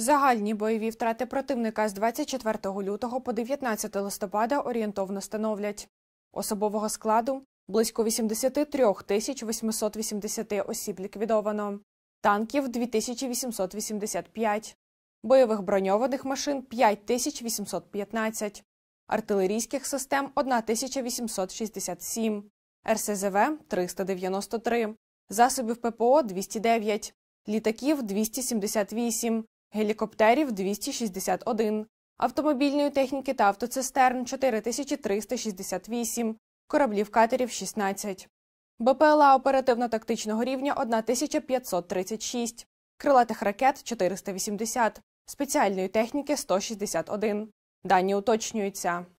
Загальні бойові втрати противника з 24 лютого по 19 листопада орієнтовно становлять особового складу близько 83 тисяч 880 осіб ліквідовано, танків 2885, бойових броньованих машин 5815, артилерійських систем 1867, РСЗВ 393, засобів ППО 209, літаків 278 гелікоптерів 261, автомобільної техніки та автоцистерн 4368, кораблів катерів 16, БПЛА оперативно-тактичного рівня 1536, крилатих ракет 480, спеціальної техніки 161. Дані уточнюються.